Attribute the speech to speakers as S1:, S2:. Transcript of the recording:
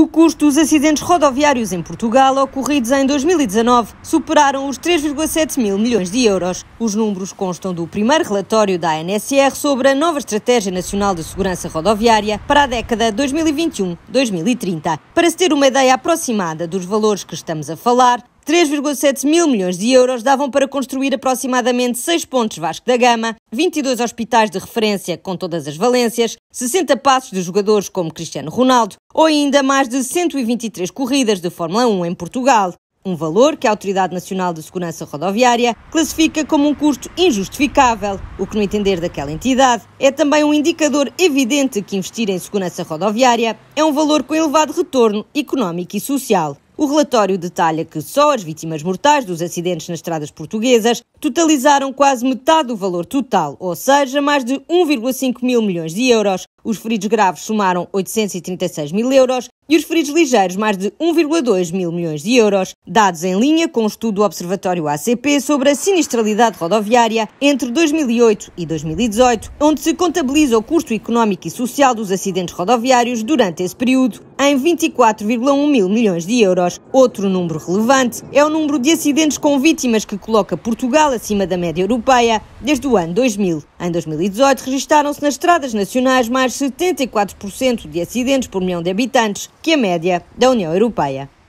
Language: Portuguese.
S1: O custo dos acidentes rodoviários em Portugal ocorridos em 2019 superaram os 3,7 mil milhões de euros. Os números constam do primeiro relatório da ANSR sobre a nova Estratégia Nacional de Segurança Rodoviária para a década 2021-2030. Para se ter uma ideia aproximada dos valores que estamos a falar, 3,7 mil milhões de euros davam para construir aproximadamente 6 pontos Vasco da Gama, 22 hospitais de referência com todas as valências, 60 passos de jogadores como Cristiano Ronaldo ou ainda mais de 123 corridas de Fórmula 1 em Portugal. Um valor que a Autoridade Nacional de Segurança Rodoviária classifica como um custo injustificável, o que, no entender daquela entidade, é também um indicador evidente que investir em segurança rodoviária é um valor com elevado retorno económico e social. O relatório detalha que só as vítimas mortais dos acidentes nas estradas portuguesas totalizaram quase metade do valor total, ou seja, mais de 1,5 mil milhões de euros. Os feridos graves somaram 836 mil euros e os feridos ligeiros, mais de 1,2 mil milhões de euros, dados em linha com o um estudo do Observatório ACP sobre a sinistralidade rodoviária entre 2008 e 2018, onde se contabiliza o custo económico e social dos acidentes rodoviários durante esse período, em 24,1 mil milhões de euros. Outro número relevante é o número de acidentes com vítimas que coloca Portugal acima da média europeia desde o ano 2000. Em 2018, registaram-se nas estradas nacionais mais 74% de acidentes por milhão de habitantes, que Media, média da Unión Europea